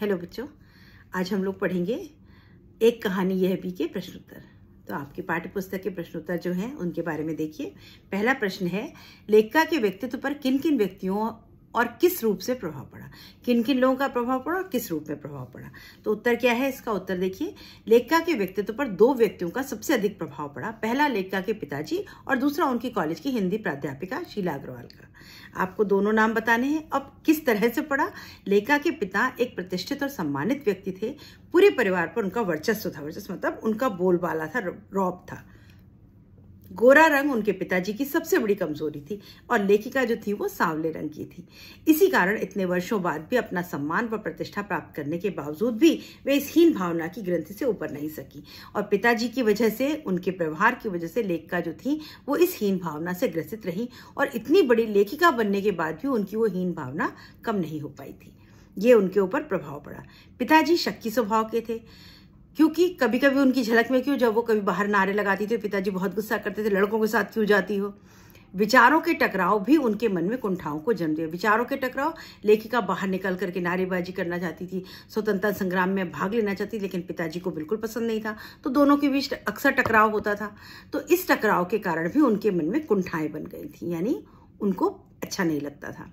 hello बच्चों आज हम लोग पढ़ेंगे एक कहानी यह भी के प्रश्नोत्तर तो आपके पाठ्य पुस्तक के प्रश्नोत्तर जो हैं उनके बारे में देखिए पहला प्रश्न है लेखिका के व्यक्तित्व पर किन किन व्यक्तियों और किस रूप से प्रभाव पड़ा किन किन लोगों का प्रभाव पड़ा और किस रूप में प्रभाव पड़ा तो उत्तर क्या है इसका उत्तर देखिए लेखका के व्यक्तित्व पर दो व्यक्तियों का सबसे अधिक प्रभाव पड़ा पहला लेखका के पिताजी और दूसरा उनकी कॉलेज की हिंदी प्राध्यापिका शीला अग्रवाल का आपको दोनों नाम बताने हैं अब किस तरह से पड़ा लेखा के पिता एक प्रतिष्ठित और सम्मानित व्यक्ति थे पूरे परिवार पर उनका वर्चस्व था वर्चस्व मतलब उनका बोलबाला था रौब था गोरा रंग उनके पिताजी की सबसे बड़ी कमजोरी थी और लेखिका जो थी वो सांवले रंग की थी इसी कारण इतने वर्षों बाद भी अपना सम्मान व प्रतिष्ठा प्राप्त करने के बावजूद भी वे इस हीन भावना की ग्रंथि से ऊपर नहीं सकी और पिताजी की वजह से उनके व्यवहार की वजह से लेखिका जो थी वो इस हीन भावना से ग्रसित रही और इतनी बड़ी लेखिका बनने के बाद भी उनकी वो हीन भावना कम नहीं हो पाई थी ये उनके ऊपर प्रभाव पड़ा पिताजी शक्की स्वभाव के थे क्योंकि कभी कभी उनकी झलक में क्यों जब वो कभी बाहर नारे लगाती थी पिताजी बहुत गुस्सा करते थे लड़कों के साथ क्यों जाती हो विचारों के टकराव भी उनके मन में कुंठाओं को जन्म दिया विचारों के टकराव लेखिका बाहर निकल करके नारेबाजी करना चाहती थी स्वतंत्रता संग्राम में भाग लेना चाहती लेकिन पिताजी को बिल्कुल पसंद नहीं था तो दोनों के बीच अक्सर टकराव होता था तो इस टकराव के कारण भी उनके मन में कुंठाएं बन गई थी यानी उनको अच्छा नहीं लगता था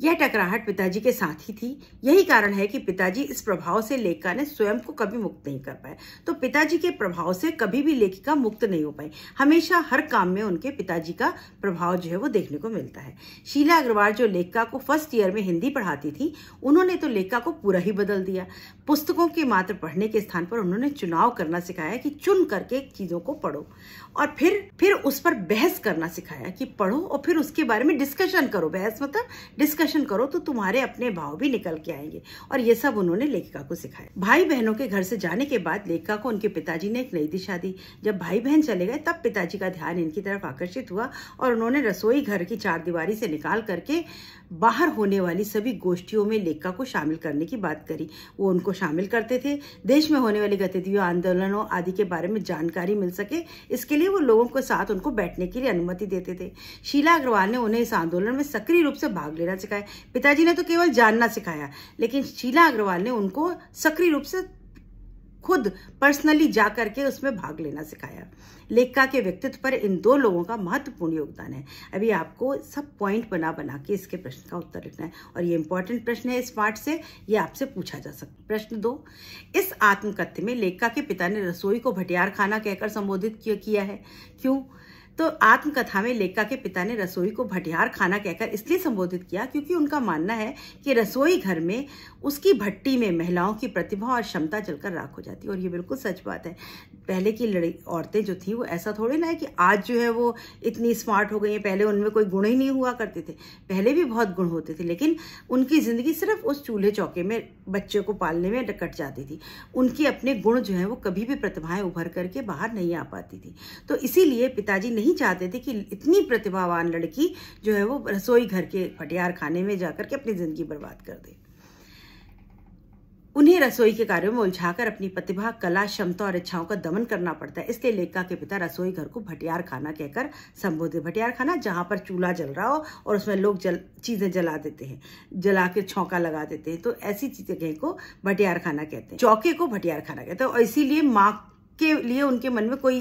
यह टकराहट पिताजी के साथ ही थी यही कारण है कि पिताजी इस प्रभाव से लेखिका ने स्वयं को कभी मुक्त नहीं कर पाए तो पिताजी के प्रभाव से कभी भी लेखिका मुक्त नहीं हो पाई हमेशा हर काम में उनके पिताजी का प्रभाव जो है वो देखने को मिलता है शीला अग्रवाल जो लेखिका को फर्स्ट ईयर में हिंदी पढ़ाती थी उन्होंने तो लेखिका को पूरा ही बदल दिया पुस्तकों के मात्र पढ़ने के स्थान पर उन्होंने चुनाव करना सिखाया कि चुन करके चीजों को पढ़ो और फिर फिर उस पर बहस करना सिखाया कि पढ़ो और फिर उसके बारे में डिस्कशन करो बहस मतलब डिस्कशन डिस्कशन करो तो तुम्हारे अपने भाव भी निकल के आएंगे और ये सब उन्होंने लेखिका को सिखाया भाई बहनों के घर से जाने के बाद लेखिका को उनके पिताजी ने एक नई दिशा दी जब भाई बहन चले गए तब पिताजी का ध्यान इनकी तरफ आकर्षित हुआ और उन्होंने रसोई घर की चार दीवारी से निकाल करके बाहर होने वाली सभी गोष्ठियों में लेखिका को शामिल करने की बात करी वो उनको शामिल करते थे देश में होने वाली गतिविधियों आंदोलनों आदि के बारे में जानकारी मिल सके इसके लिए वो लोगों के साथ उनको बैठने के लिए अनुमति देते थे शीला अग्रवाल ने उन्हें इस आंदोलन में सक्रिय रूप से भाग लेना सिखाया सिखाए पिताजी ने तो केवल जानना सिखाया लेकिन शीला अग्रवाल ने उनको सक्रिय रूप से खुद पर्सनली जा करके उसमें भाग लेना सिखाया लेखका के व्यक्तित्व पर इन दो लोगों का महत्वपूर्ण योगदान है अभी आपको सब पॉइंट बना बना के इसके प्रश्न का उत्तर लिखना है और ये इंपॉर्टेंट प्रश्न है इस पार्ट से ये आपसे पूछा जा सकता प्रश्न दो इस आत्मकथ्य में लेखका के पिता ने रसोई को भटियार खाना कहकर संबोधित किया है क्यों तो आत्मकथा में लेखा के पिता ने रसोई को भटिहार खाना कहकर इसलिए संबोधित किया क्योंकि उनका मानना है कि रसोई घर में उसकी भट्टी में महिलाओं की प्रतिभा और क्षमता जलकर राख हो जाती है और ये बिल्कुल सच बात है पहले की लड़ी औरतें जो थी वो ऐसा थोड़ी ना है कि आज जो है वो इतनी स्मार्ट हो गई हैं पहले उनमें कोई गुण ही नहीं हुआ करते थे पहले भी बहुत गुण होते थे लेकिन उनकी ज़िंदगी सिर्फ उस चूल्हे चौके में बच्चे को पालने में कट जाती थी उनके अपने गुण जो है वो कभी भी प्रतिभाएं उभर करके बाहर नहीं आ पाती थी तो इसीलिए पिताजी ने नहीं चाहते थे कि इतनी प्रतिभावान लड़की जो है वो रसोई घर के पटियार खाने में जाकर के अपनी ज़िंदगी बर्बाद कर दे उन्हें रसोई के कार्यों में उलझाकर अपनी प्रतिभा कला क्षमता और इच्छाओं का दमन करना पड़ता है इसलिए लेखिका के पिता रसोई घर को भटियार खाना कहकर संबोधित भटियार खाना जहाँ पर चूल्हा जल रहा हो और उसमें लोग जल चीज़ें जला देते हैं जला के छौका लगा देते हैं तो ऐसी चीज़ें को भटियार खाना कहते हैं चौके को भटियार खाना कहते हैं और इसीलिए माँ के लिए उनके मन में कोई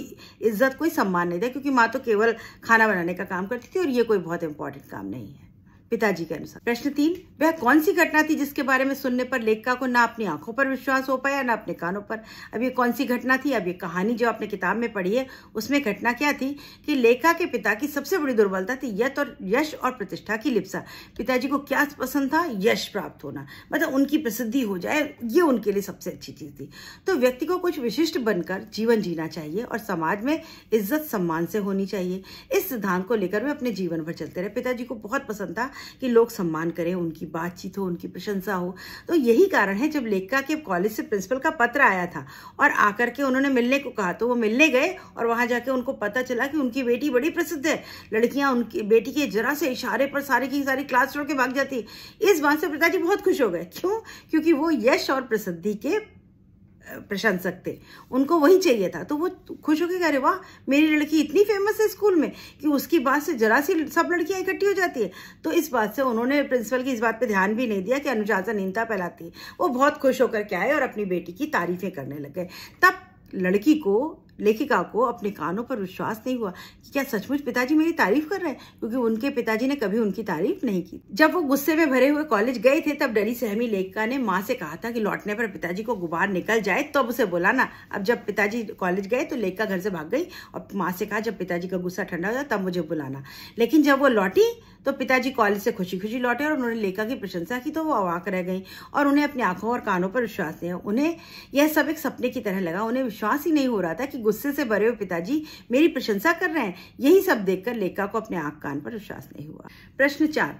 इज्जत कोई सम्मान नहीं था क्योंकि माँ तो केवल खाना बनाने का काम करती थी और ये कोई बहुत इंपॉर्टेंट काम नहीं है पिताजी के अनुसार प्रश्न तीन वह कौन सी घटना थी जिसके बारे में सुनने पर लेखका को ना अपनी आंखों पर विश्वास हो पाया ना अपने कानों पर अब ये कौन सी घटना थी अब ये कहानी जो आपने किताब में पढ़ी है उसमें घटना क्या थी कि लेखा के पिता की सबसे बड़ी दुर्बलता थी यत और यश और प्रतिष्ठा की लिप्सा पिताजी को क्या पसंद था यश प्राप्त होना मतलब उनकी प्रसिद्धि हो जाए ये उनके लिए सबसे अच्छी चीज थी तो व्यक्ति को कुछ विशिष्ट बनकर जीवन जीना चाहिए और समाज में इज्जत सम्मान से होनी चाहिए इस सिद्धांत को लेकर वे अपने जीवन भर चलते रहे पिताजी को बहुत पसंद था कि लोग सम्मान करें उनकी बातचीत हो उनकी प्रशंसा हो तो यही कारण है जब लेखका के कॉलेज से प्रिंसिपल का पत्र आया था और आकर के उन्होंने मिलने को कहा तो वो मिलने गए और वहां जाके उनको पता चला कि उनकी बेटी बड़ी प्रसिद्ध है लड़कियां उनकी बेटी के जरा से इशारे पर सारे की सारी क्लास छोड़ के भाग जाती इस बात से पिताजी बहुत खुश हो गए क्यों क्योंकि वो यश और प्रसिद्धि के प्रशंसक थे उनको वही चाहिए था तो वो खुश होकर कह रहे वाह मेरी लड़की इतनी फेमस है स्कूल में कि उसकी बात से जरा सी सब लड़कियां इकट्ठी हो जाती है तो इस बात से उन्होंने प्रिंसिपल की इस बात पे ध्यान भी नहीं दिया कि अनुशासन हीनता फैलाती है वो बहुत खुश होकर के आए और अपनी बेटी की तारीफें करने लग गए तब लड़की को लेखिका को अपने कानों पर विश्वास नहीं हुआ कि क्या सचमुच पिताजी मेरी तारीफ कर रहे हैं क्योंकि उनके पिताजी ने कभी उनकी तारीफ नहीं की जब वो गुस्से में भरे हुए कॉलेज गए थे तब डरी सहमी लेखिका ने माँ से कहा था कि लौटने पर पिताजी को गुबार निकल जाए तब उसे बुलाना अब जब पिताजी कॉलेज गए तो लेखिका घर से भाग गई और माँ से कहा जब पिताजी का गुस्सा ठंडा हो जाए तब मुझे बुलाना लेकिन जब वो लौटी तो पिताजी कॉलेज से खुशी खुशी लौटे और उन्होंने लेखिका की प्रशंसा की तो वो अवाक रह गई और उन्हें अपनी आंखों और कानों पर विश्वास नहीं उन्हें यह सब एक सपने की तरह लगा उन्हें विश्वास ही नहीं हो रहा था कि गुस्से से भरे हुए पिताजी मेरी प्रशंसा कर रहे हैं यही सब देखकर लेखिका को अपने आंख कान पर विश्वास नहीं हुआ प्रश्न चार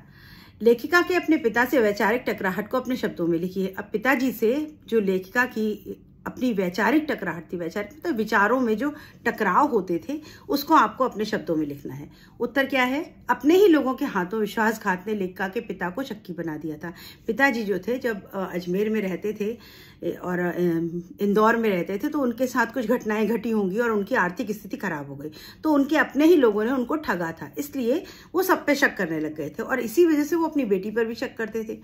लेखिका के अपने पिता से वैचारिक टकराहट को अपने शब्दों में लिखी है अब पिताजी से जो लेखिका की अपनी वैचारिक टकराहट थी वैचारिक मतलब तो विचारों में जो टकराव होते थे उसको आपको अपने शब्दों में लिखना है उत्तर क्या है अपने ही लोगों के हाथों विश्वासघात ने लेखका के पिता को शक्की बना दिया था पिताजी जो थे जब अजमेर में रहते थे और इंदौर में रहते थे तो उनके साथ कुछ घटनाएं घटी होंगी और उनकी आर्थिक स्थिति खराब हो गई तो उनके अपने ही लोगों ने उनको ठगा था इसलिए वो सब पे शक करने लग गए थे और इसी वजह से वो अपनी बेटी पर भी शक करते थे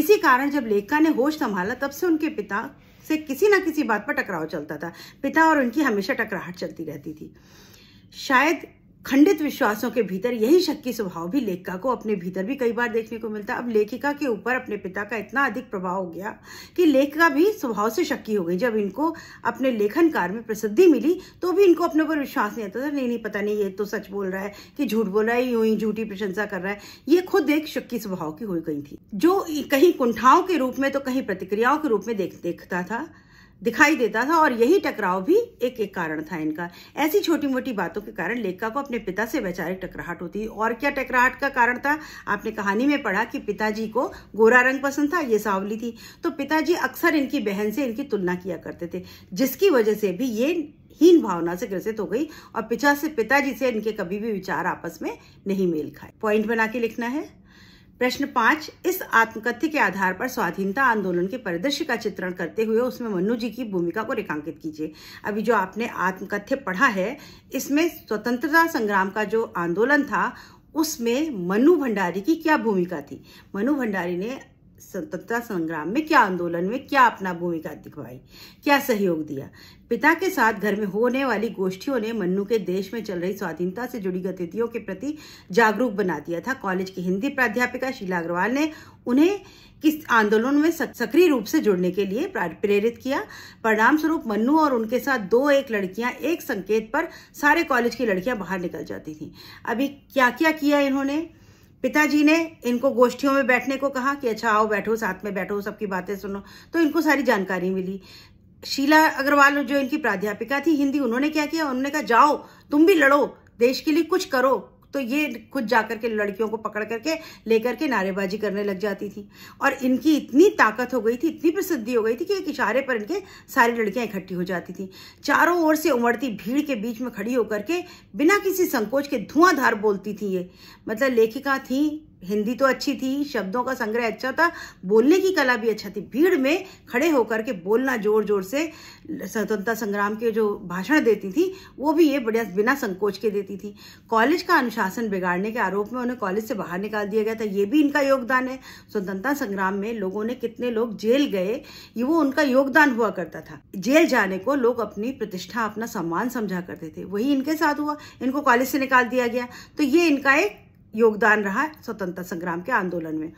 इसी कारण जब लेखका ने होश संभाला तब से उनके पिता से किसी ना किसी बात पर टकराव चलता था पिता और उनकी हमेशा टकराहट चलती रहती थी शायद खंडित विश्वासों के भीतर यही शक्की स्वभाव भी लेखिका को अपने भीतर भी कई बार देखने को मिलता है अब लेखिका के ऊपर अपने पिता का इतना अधिक प्रभाव हो गया कि लेखिका भी स्वभाव से शक्की हो गई जब इनको अपने लेखन कार्य में प्रसिद्धि मिली तो भी इनको अपने ऊपर विश्वास नहीं आता था नहीं नहीं पता नहीं ये तो सच बोल रहा है कि झूठ बोल रहा है यूं ही झूठी प्रशंसा कर रहा है ये खुद एक शक्की स्वभाव की हो गई थी जो कहीं कुंठाओं के रूप में तो कहीं प्रतिक्रियाओं के रूप में देख देखता था दिखाई देता था और यही टकराव भी एक एक कारण था इनका ऐसी छोटी मोटी बातों के कारण लेखका को अपने पिता से वैचारिक टकराहट होती और क्या टकराहट का कारण था आपने कहानी में पढ़ा कि पिताजी को गोरा रंग पसंद था ये सावली थी तो पिताजी अक्सर इनकी बहन से इनकी तुलना किया करते थे जिसकी वजह से भी ये हीन भावना से ग्रसित हो गई और पिछा से पिताजी से इनके कभी भी विचार आपस में नहीं मेल खाए पॉइंट बना के लिखना है प्रश्न पांच इस आत्मकथ्य के आधार पर स्वाधीनता आंदोलन के परिदृश्य का चित्रण करते हुए उसमें मनु जी की भूमिका को रेखांकित कीजिए अभी जो आपने आत्मकथ्य पढ़ा है इसमें स्वतंत्रता संग्राम का जो आंदोलन था उसमें मनु भंडारी की क्या भूमिका थी मनु भंडारी ने स्वतंत्रता संग्राम में क्या आंदोलन में क्या अपना भूमिका दिखवाई क्या सहयोग दिया पिता के साथ घर में होने वाली गोष्ठियों ने मन्नू के देश में चल रही स्वाधीनता से जुड़ी गतिविधियों के प्रति जागरूक बना दिया था कॉलेज की हिंदी प्राध्यापिका शीला अग्रवाल ने उन्हें किस आंदोलन में सक्रिय रूप से जुड़ने के लिए प्रेरित किया परिणाम स्वरूप मन्नू और उनके साथ दो एक लड़कियां एक संकेत पर सारे कॉलेज की लड़कियां बाहर निकल जाती थी अभी क्या क्या किया इन्होंने पिताजी ने इनको गोष्ठियों में बैठने को कहा कि अच्छा आओ बैठो साथ में बैठो सबकी बातें सुनो तो इनको सारी जानकारी मिली शीला अग्रवाल जो इनकी प्राध्यापिका थी हिंदी उन्होंने क्या किया उन्होंने कहा जाओ तुम भी लड़ो देश के लिए कुछ करो तो ये खुद जाकर के लड़कियों को पकड़ करके लेकर के नारेबाजी करने लग जाती थी और इनकी इतनी ताकत हो गई थी इतनी प्रसिद्धि हो गई थी कि एक इशारे पर इनके सारी लड़कियां इकट्ठी हो जाती थी चारों ओर से उमड़ती भीड़ के बीच में खड़ी होकर के बिना किसी संकोच के धुआंधार बोलती थी ये मतलब लेखिका थी हिंदी तो अच्छी थी शब्दों का संग्रह अच्छा था बोलने की कला भी अच्छा थी भीड़ में खड़े होकर के बोलना जोर जोर से स्वतंत्रता संग्राम के जो भाषण देती थी वो भी ये बढ़िया बिना संकोच के देती थी कॉलेज का अनुशासन बिगाड़ने के आरोप में उन्हें कॉलेज से बाहर निकाल दिया गया था ये भी इनका योगदान है स्वतंत्रता संग्राम में लोगों ने कितने लोग जेल गए ये वो उनका योगदान हुआ करता था जेल जाने को लोग अपनी प्रतिष्ठा अपना सम्मान समझा करते थे वही इनके साथ हुआ इनको कॉलेज से निकाल दिया गया तो ये इनका एक योगदान रहा स्वतंत्रता संग्राम के आंदोलन में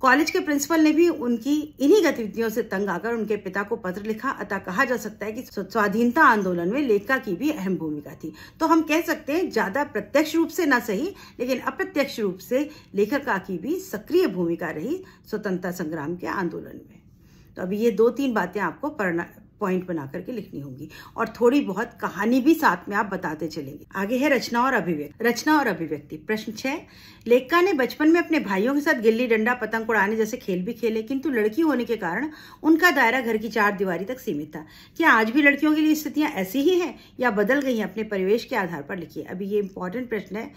कॉलेज के प्रिंसिपल ने भी उनकी इन्हीं गतिविधियों से तंग आकर उनके पिता को पत्र लिखा अतः कहा जा सकता है कि स्वाधीनता आंदोलन में लेखिका की भी अहम भूमिका थी तो हम कह सकते हैं ज्यादा प्रत्यक्ष रूप से ना सही लेकिन अप्रत्यक्ष रूप से लेखिका की भी सक्रिय भूमिका रही स्वतंत्रता संग्राम के आंदोलन में तो अभी ये दो तीन बातें आपको पढ़ना पॉइंट बना करके लिखनी होगी और थोड़ी बहुत कहानी भी साथ में आप बताते चलेंगे आगे है रचना और अभिव्यक्ति रचना और अभिव्यक्ति प्रश्न छह लेखिका ने बचपन में अपने भाइयों के साथ गिल्ली डंडा पतंग उड़ाने जैसे खेल भी खेले किंतु लड़की होने के कारण उनका दायरा घर की चार दीवारी तक सीमित था क्या आज भी लड़कियों के लिए स्थितियां ऐसी ही है या बदल गई हैं अपने परिवेश के आधार पर लिखिए अभी ये इंपॉर्टेंट प्रश्न है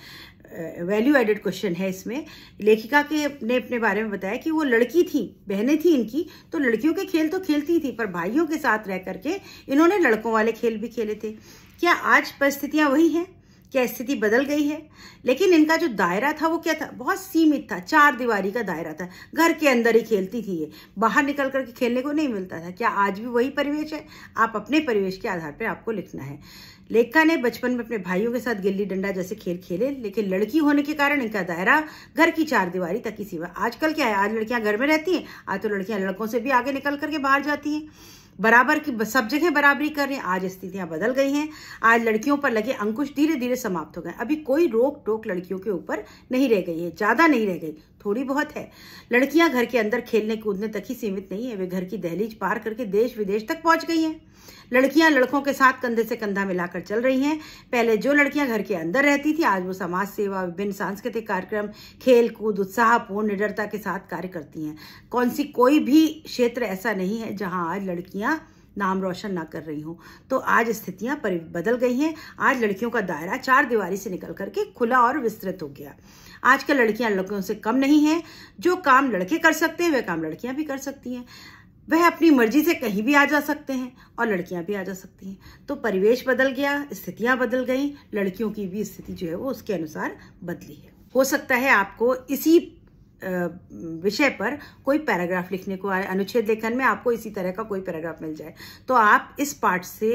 वैल्यू एडेड क्वेश्चन है इसमें लेखिका के ने अपने बारे में बताया कि वो लड़की थी बहनें थी इनकी तो लड़कियों के खेल तो खेलती थी पर भाइयों के साथ रह करके इन्होंने लड़कों वाले खेल भी खेले थे क्या आज परिस्थितियाँ वही हैं क्या स्थिति बदल गई है लेकिन इनका जो दायरा था वो क्या था बहुत सीमित था चार दीवारी का दायरा था घर के अंदर ही खेलती थी ये बाहर निकल करके खेलने को नहीं मिलता था क्या आज भी वही परिवेश है आप अपने परिवेश के आधार पर आपको लिखना है लेखिका ने बचपन में अपने भाइयों के साथ गिल्ली डंडा जैसे खेल खेले लेकिन लड़की होने के कारण इनका दायरा घर की चार दीवारी तक ही सीमा आजकल क्या है आज लड़कियां घर में रहती हैं आज तो लड़कियां लड़कों से भी आगे निकल करके बाहर जाती हैं बराबर की सब जगह बराबरी कर रहे हैं आज स्थितियां बदल गई हैं आज लड़कियों पर लगे अंकुश धीरे धीरे समाप्त हो गए अभी कोई रोक टोक लड़कियों के ऊपर नहीं रह गई है ज़्यादा नहीं रह गई थोड़ी बहुत है लड़कियां घर के अंदर खेलने कूदने तक ही सीमित नहीं है वे घर की दहलीज पार करके देश विदेश तक पहुंच गई हैं लड़कियां लड़कों के साथ कंधे से कंधा मिलाकर चल रही हैं पहले जो लड़कियां घर के अंदर रहती थी आज वो समाज सेवा विभिन्न सांस्कृतिक कार्यक्रम खेल कूद उत्साहपूर्ण निडरता के साथ कार्य करती हैं कौन सी कोई भी क्षेत्र ऐसा नहीं है जहां आज लड़कियां नाम रोशन ना कर रही हूँ तो आज स्थितियाँ बदल गई हैं आज लड़कियों का दायरा चार दीवारी से निकल करके खुला और विस्तृत हो गया आजकल लड़कियां लड़कियों से कम नहीं हैं जो काम लड़के कर सकते हैं वह काम लड़कियां भी कर सकती हैं वह अपनी मर्जी से कहीं भी आ जा सकते हैं और लड़कियां भी आ जा सकती हैं तो परिवेश बदल गया स्थितियां बदल गई लड़कियों की भी स्थिति जो है वो उसके अनुसार बदली है हो सकता है आपको इसी विषय पर कोई पैराग्राफ लिखने को अनुच्छेद लेखन में आपको इसी तरह का कोई पैराग्राफ मिल जाए तो आप इस पार्ट से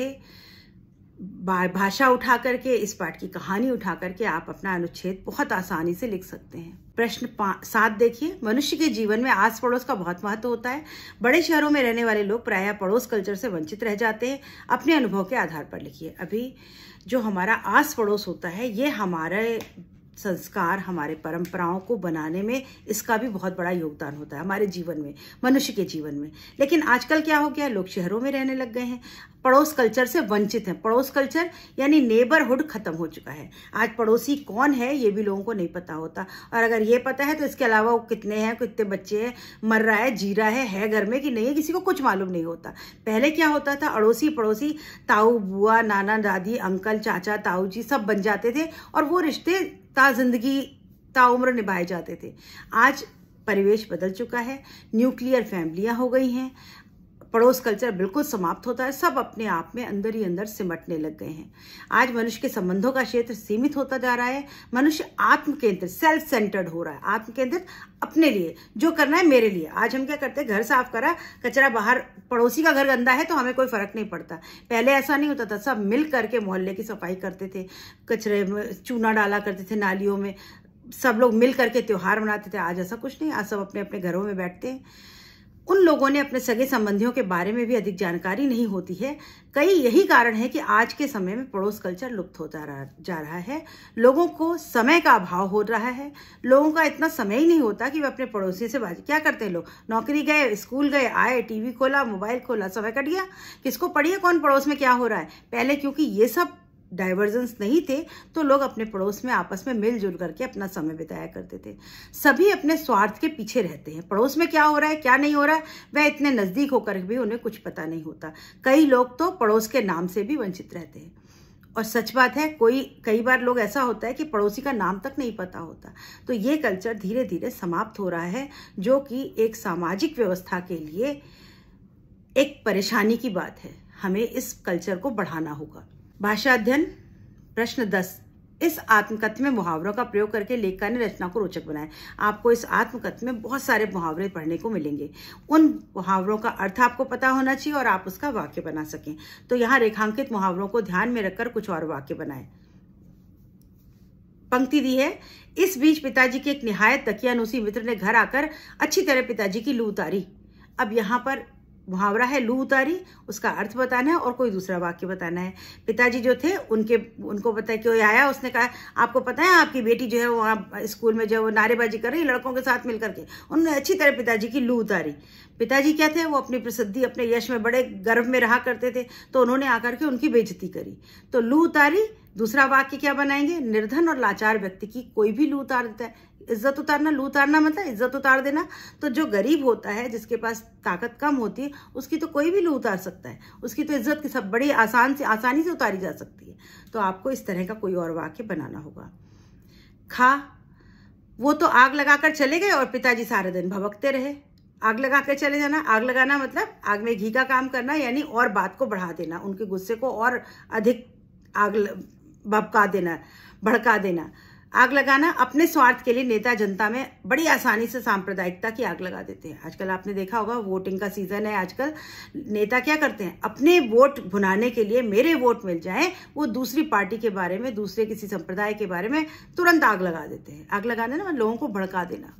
भाषा उठा करके इस पाठ की कहानी उठा करके आप अपना अनुच्छेद बहुत आसानी से लिख सकते हैं प्रश्न सात देखिए मनुष्य के जीवन में आस पड़ोस का बहुत महत्व होता है बड़े शहरों में रहने वाले लोग प्रायः पड़ोस कल्चर से वंचित रह जाते हैं अपने अनुभव के आधार पर लिखिए अभी जो हमारा आस पड़ोस होता है ये हमारे संस्कार हमारे परंपराओं को बनाने में इसका भी बहुत बड़ा योगदान होता है हमारे जीवन में मनुष्य के जीवन में लेकिन आजकल क्या हो गया लोग शहरों में रहने लग गए हैं पड़ोस कल्चर से वंचित हैं पड़ोस कल्चर यानी नेबरहुड खत्म हो चुका है आज पड़ोसी कौन है ये भी लोगों को नहीं पता होता और अगर ये पता है तो इसके अलावा वो कितने हैं कितने बच्चे हैं मर रहा है जी रहा है है घर में कि नहीं है किसी को कुछ मालूम नहीं होता पहले क्या होता था अड़ोसी पड़ोसी ताऊ बुआ नाना दादी अंकल चाचा ताऊ जी सब बन जाते थे और वो रिश्ते ता जिंदगी ताउम्र निभाए जाते थे आज परिवेश बदल चुका है न्यूक्लियर फैमिलियां हो गई हैं पड़ोस कल्चर बिल्कुल समाप्त होता है सब अपने आप में अंदर ही अंदर सिमटने लग गए हैं आज मनुष्य के संबंधों का क्षेत्र सीमित होता जा रहा है मनुष्य आत्म केंद्रित सेल्फ सेंटर्ड हो रहा है आत्म केंद्रित अपने लिए जो करना है मेरे लिए आज हम क्या करते हैं घर साफ करा कचरा बाहर पड़ोसी का घर गंदा है तो हमें कोई फर्क नहीं पड़ता पहले ऐसा नहीं होता था सब मिल करके मोहल्ले की सफाई करते थे कचरे में चूना डाला करते थे नालियों में सब लोग मिल करके त्यौहार मनाते थे आज ऐसा कुछ नहीं आज सब अपने अपने घरों में बैठते हैं उन लोगों ने अपने सगे संबंधियों के बारे में भी अधिक जानकारी नहीं होती है कई यही कारण है कि आज के समय में पड़ोस कल्चर लुप्त होता जा रहा है लोगों को समय का अभाव हो रहा है लोगों का इतना समय ही नहीं होता कि वे अपने पड़ोसी से बात क्या करते हैं लोग नौकरी गए स्कूल गए आए टीवी खोला मोबाइल खोला समय कट गया किसको पढ़िए कौन पड़ोस में क्या हो रहा है पहले क्योंकि ये सब डाइवर्जेंस नहीं थे तो लोग अपने पड़ोस में आपस में मिलजुल करके अपना समय बिताया करते थे सभी अपने स्वार्थ के पीछे रहते हैं पड़ोस में क्या हो रहा है क्या नहीं हो रहा है वह इतने नज़दीक होकर भी उन्हें कुछ पता नहीं होता कई लोग तो पड़ोस के नाम से भी वंचित रहते हैं और सच बात है कोई कई बार लोग ऐसा होता है कि पड़ोसी का नाम तक नहीं पता होता तो ये कल्चर धीरे धीरे समाप्त हो रहा है जो कि एक सामाजिक व्यवस्था के लिए एक परेशानी की बात है हमें इस कल्चर को बढ़ाना होगा भाषा अध्ययन प्रश्न दस इस आत्मकथ में मुहावरों का प्रयोग करके लेखिका ने रचना को रोचक बनाया आपको इस आत्मकथ्य में बहुत सारे मुहावरे पढ़ने को मिलेंगे उन मुहावरों का अर्थ आपको पता होना चाहिए और आप उसका वाक्य बना सकें तो यहाँ रेखांकित मुहावरों को ध्यान में रखकर कुछ और वाक्य बनाए पंक्ति दी है इस बीच पिताजी के एक निहायत तकियानुषी मित्र ने घर आकर अच्छी तरह पिताजी की लू उतारी अब यहाँ पर मुहावरा है लू उतारी उसका अर्थ बताना है और कोई दूसरा वाक्य बताना है पिताजी जो थे उनके उनको पता है क्यों आया उसने कहा आपको पता है आपकी बेटी जो है वहाँ स्कूल में जो नारेबाजी कर रही लड़कों के साथ मिलकर के उन्होंने अच्छी तरह पिताजी की लू उतारी पिताजी क्या थे वो अपनी प्रसिद्धि अपने यश में बड़े गर्व में रहा करते थे तो उन्होंने आकर के उनकी बेजती करी तो लू उतारी दूसरा वाक्य क्या बनाएंगे निर्धन और लाचार व्यक्ति की कोई भी लू उतार देता है इज्जत उतारना लू उतारना मतलब इज्जत उतार देना तो जो गरीब होता है जिसके पास ताकत कम होती है उसकी तो कोई भी लू उतार सकता है उसकी तो इज्जत की सब बड़ी आसान से आसानी से उतारी जा सकती है तो आपको इस तरह का कोई और वाक्य बनाना होगा खा वो तो आग लगाकर चले गए और पिताजी सारे दिन भबकते रहे आग लगा कर चले जाना आग लगाना मतलब आग में घी का काम करना यानी और बात को बढ़ा देना उनके गुस्से को और अधिक आग भबका देना भड़का देना आग लगाना अपने स्वार्थ के लिए नेता जनता में बड़ी आसानी से सांप्रदायिकता की आग लगा देते हैं आजकल आपने देखा होगा वोटिंग का सीजन है आजकल नेता क्या करते हैं अपने वोट भुनाने के लिए मेरे वोट मिल जाए वो दूसरी पार्टी के बारे में दूसरे किसी संप्रदाय के बारे में तुरंत आग लगा देते हैं आग लगाना ना लोगों को भड़का देना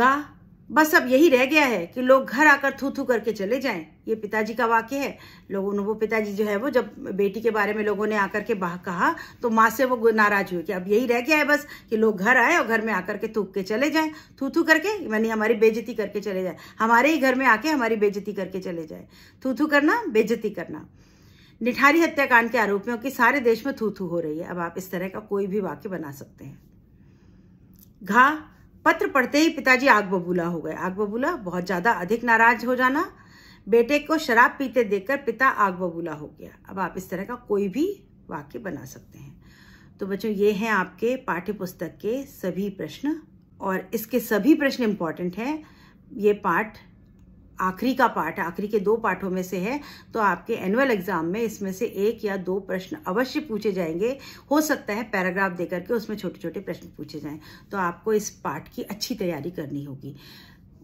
गा बस अब यही रह गया है कि लोग घर आकर थू थू करके चले जाएं ये पिताजी का वाक्य है लोगों ने वो पिताजी जो है वो जब बेटी के बारे में लोगों ने आकर के बाह कहा तो माँ से वो नाराज हुए कि अब यही रह गया है बस कि लोग घर आए और घर में आकर के थूक के चले जाएं थू थू करके यानी हमारी बेजती करके चले जाए हमारे ही घर में आके हमारी बेजती करके चले जाए थू थू करना बेजती करना निठारी हत्याकांड के आरोपियों की सारे देश में थू थू हो रही है अब आप इस तरह का कोई भी वाक्य बना सकते हैं घा पत्र पढ़ते ही पिताजी आग बबूला हो गए आग बबूला बहुत ज़्यादा अधिक नाराज हो जाना बेटे को शराब पीते देखकर पिता आग बबूला हो गया अब आप इस तरह का कोई भी वाक्य बना सकते हैं तो बच्चों ये हैं आपके पाठ्य पुस्तक के सभी प्रश्न और इसके सभी प्रश्न इम्पॉर्टेंट हैं ये पाठ आखिरी का पाठ आखिरी के दो पाठों में से है तो आपके एनुअल एग्जाम में इसमें से एक या दो प्रश्न अवश्य पूछे जाएंगे हो सकता है पैराग्राफ देकर के उसमें छोटे छोटे प्रश्न पूछे जाएं तो आपको इस पाठ की अच्छी तैयारी करनी होगी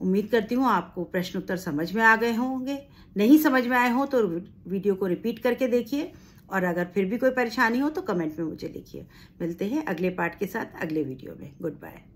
उम्मीद करती हूँ आपको प्रश्न उत्तर समझ में आ गए होंगे नहीं समझ में आए हों तो वीडियो को रिपीट करके देखिए और अगर फिर भी कोई परेशानी हो तो कमेंट में मुझे लिखिए मिलते हैं अगले पार्ट के साथ अगले वीडियो में गुड बाय